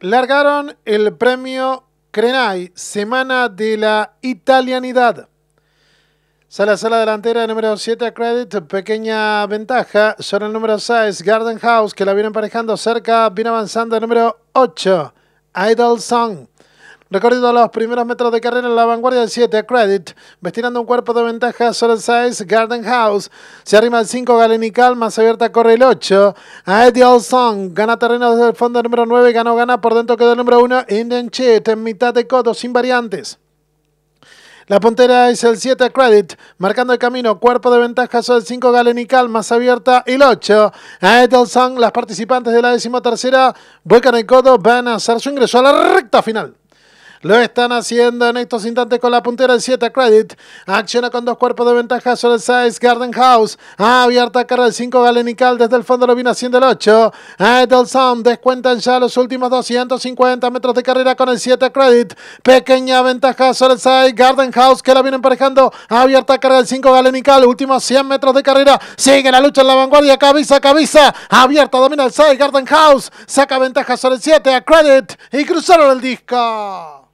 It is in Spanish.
largaron el premio Crenay, Semana de la Italianidad. Sala, sala delantera, número 7 a Credit, pequeña ventaja. Son el número 6, Garden House, que la viene emparejando cerca, viene avanzando el número 8, Idol Song. Recorrido a los primeros metros de carrera en la vanguardia del 7, Credit, vestirando un cuerpo de ventaja, el 6. Garden House. Se arrima el 5, Galenical, más abierta corre el 8. a Song, gana terreno desde el fondo número 9, ganó, gana, por dentro queda el número 1, Indian Cheat, en mitad de codo, sin variantes. La puntera es el 7 Credit, marcando el camino. Cuerpo de ventaja sobre el 5 Galenical, más abierta el 8. a Song. las participantes de la tercera vuelcan el codo, van a hacer su ingreso a la recta final. Lo están haciendo en estos instantes con la puntera del 7 a Credit. Acciona con dos cuerpos de ventaja sobre el 6 Garden House. Ah, abierta cara del 5 Galenical desde el fondo lo viene haciendo el 8. Ah, Sound. descuentan ya los últimos 250 metros de carrera con el 7 a Credit. Pequeña ventaja sobre el 6 Garden House que la viene parejando. Abierta cara del 5 Galenical. Últimos 100 metros de carrera. Sigue la lucha en la vanguardia. Cabeza a cabeza. Abierta domina el 6 Garden House. Saca ventaja sobre el 7 a Credit y cruzaron el disco.